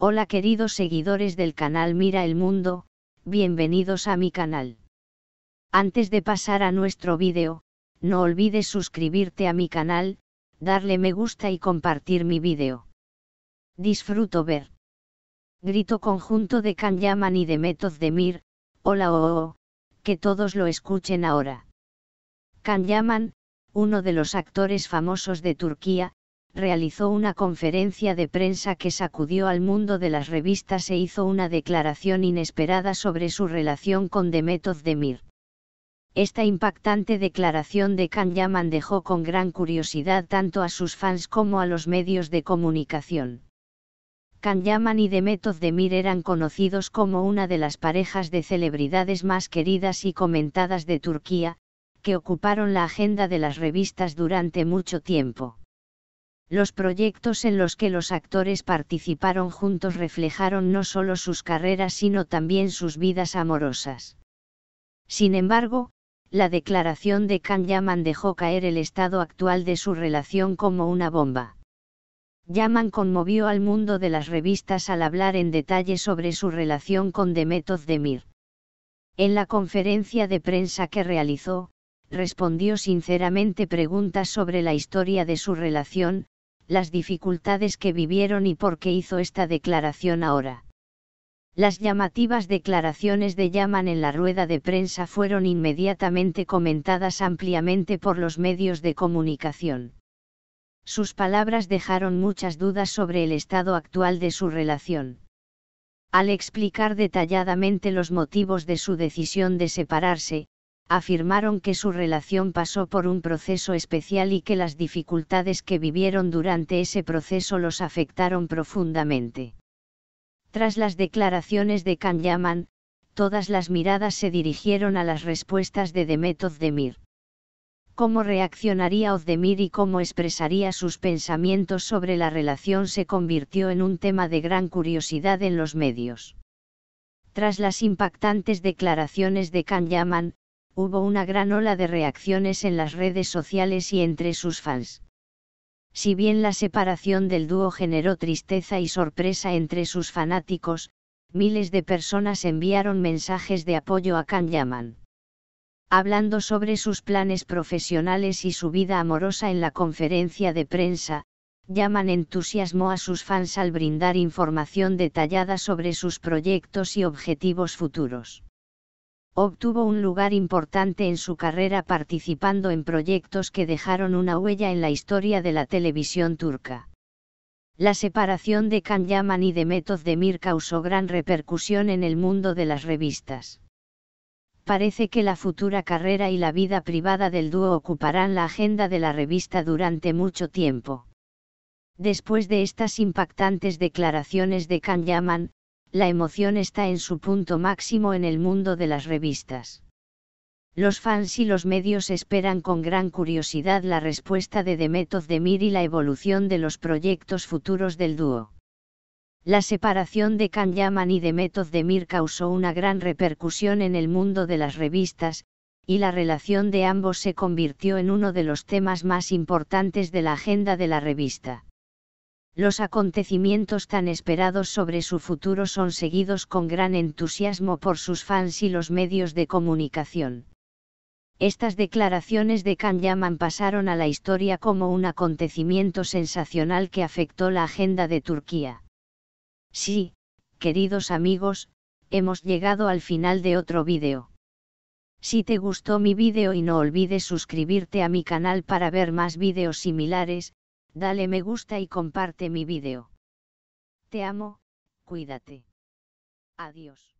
Hola queridos seguidores del canal Mira el Mundo, bienvenidos a mi canal. Antes de pasar a nuestro vídeo, no olvides suscribirte a mi canal, darle me gusta y compartir mi vídeo. Disfruto ver. Grito conjunto de Yaman y de Metoz de Mir, hola o que todos lo escuchen ahora. Yaman, uno de los actores famosos de Turquía, realizó una conferencia de prensa que sacudió al mundo de las revistas e hizo una declaración inesperada sobre su relación con Demet Demir. Esta impactante declaración de Can Yaman dejó con gran curiosidad tanto a sus fans como a los medios de comunicación. Can Yaman y Demet Demir eran conocidos como una de las parejas de celebridades más queridas y comentadas de Turquía, que ocuparon la agenda de las revistas durante mucho tiempo. Los proyectos en los que los actores participaron juntos reflejaron no solo sus carreras sino también sus vidas amorosas. Sin embargo, la declaración de Khan Yaman dejó caer el estado actual de su relación como una bomba. Yaman conmovió al mundo de las revistas al hablar en detalle sobre su relación con Demet Demir. En la conferencia de prensa que realizó, respondió sinceramente preguntas sobre la historia de su relación, las dificultades que vivieron y por qué hizo esta declaración ahora. Las llamativas declaraciones de Yaman en la rueda de prensa fueron inmediatamente comentadas ampliamente por los medios de comunicación. Sus palabras dejaron muchas dudas sobre el estado actual de su relación. Al explicar detalladamente los motivos de su decisión de separarse, afirmaron que su relación pasó por un proceso especial y que las dificultades que vivieron durante ese proceso los afectaron profundamente. Tras las declaraciones de Can Yaman, todas las miradas se dirigieron a las respuestas de Demet Ozdemir. Cómo reaccionaría Ozdemir y cómo expresaría sus pensamientos sobre la relación se convirtió en un tema de gran curiosidad en los medios. Tras las impactantes declaraciones de Can Yaman, hubo una gran ola de reacciones en las redes sociales y entre sus fans. Si bien la separación del dúo generó tristeza y sorpresa entre sus fanáticos, miles de personas enviaron mensajes de apoyo a Can Yaman. Hablando sobre sus planes profesionales y su vida amorosa en la conferencia de prensa, Yaman entusiasmó a sus fans al brindar información detallada sobre sus proyectos y objetivos futuros obtuvo un lugar importante en su carrera participando en proyectos que dejaron una huella en la historia de la televisión turca. La separación de Can Yaman y de Özdemir Demir causó gran repercusión en el mundo de las revistas. Parece que la futura carrera y la vida privada del dúo ocuparán la agenda de la revista durante mucho tiempo. Después de estas impactantes declaraciones de Can Yaman, la emoción está en su punto máximo en el mundo de las revistas. Los fans y los medios esperan con gran curiosidad la respuesta de Demet Demir y la evolución de los proyectos futuros del dúo. La separación de Kan Yaman y Demetov Demir causó una gran repercusión en el mundo de las revistas, y la relación de ambos se convirtió en uno de los temas más importantes de la agenda de la revista los acontecimientos tan esperados sobre su futuro son seguidos con gran entusiasmo por sus fans y los medios de comunicación. Estas declaraciones de Can Yaman pasaron a la historia como un acontecimiento sensacional que afectó la agenda de Turquía. Sí, queridos amigos, hemos llegado al final de otro vídeo. Si te gustó mi vídeo y no olvides suscribirte a mi canal para ver más vídeos similares, Dale me gusta y comparte mi vídeo. Te amo, cuídate. Adiós.